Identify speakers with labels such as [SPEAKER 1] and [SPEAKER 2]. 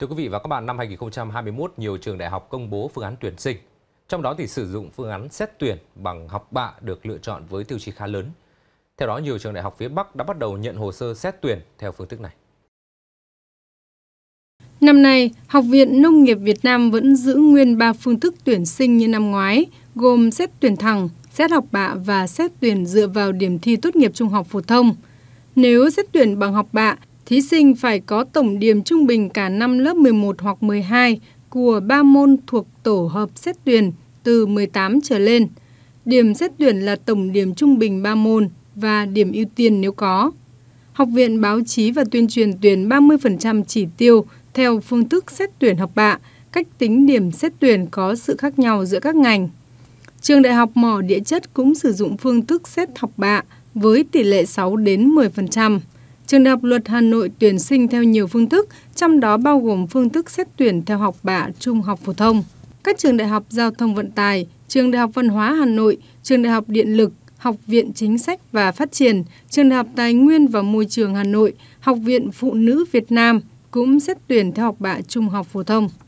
[SPEAKER 1] Thưa quý vị và các bạn, năm 2021, nhiều trường đại học công bố phương án tuyển sinh. Trong đó thì sử dụng phương án xét tuyển bằng học bạ được lựa chọn với tiêu chí khá lớn. Theo đó, nhiều trường đại học phía Bắc đã bắt đầu nhận hồ sơ xét tuyển theo phương thức này.
[SPEAKER 2] Năm nay, Học viện Nông nghiệp Việt Nam vẫn giữ nguyên 3 phương thức tuyển sinh như năm ngoái, gồm xét tuyển thẳng, xét học bạ và xét tuyển dựa vào điểm thi tốt nghiệp trung học phổ thông. Nếu xét tuyển bằng học bạ thí sinh phải có tổng điểm trung bình cả năm lớp 11 hoặc 12 của 3 môn thuộc tổ hợp xét tuyển từ 18 trở lên. Điểm xét tuyển là tổng điểm trung bình 3 môn và điểm ưu tiên nếu có. Học viện Báo chí và Tuyên truyền tuyển 30% chỉ tiêu theo phương thức xét tuyển học bạ, cách tính điểm xét tuyển có sự khác nhau giữa các ngành. Trường Đại học Mỏ Địa chất cũng sử dụng phương thức xét học bạ với tỷ lệ 6 đến 10%. Trường Đại học Luật Hà Nội tuyển sinh theo nhiều phương thức, trong đó bao gồm phương thức xét tuyển theo học bạ trung học phổ thông. Các trường Đại học Giao thông Vận tải, Trường Đại học Văn hóa Hà Nội, Trường Đại học Điện lực, Học viện Chính sách và Phát triển, Trường Đại học Tài nguyên và Môi trường Hà Nội, Học viện Phụ nữ Việt Nam cũng xét tuyển theo học bạ trung học phổ thông.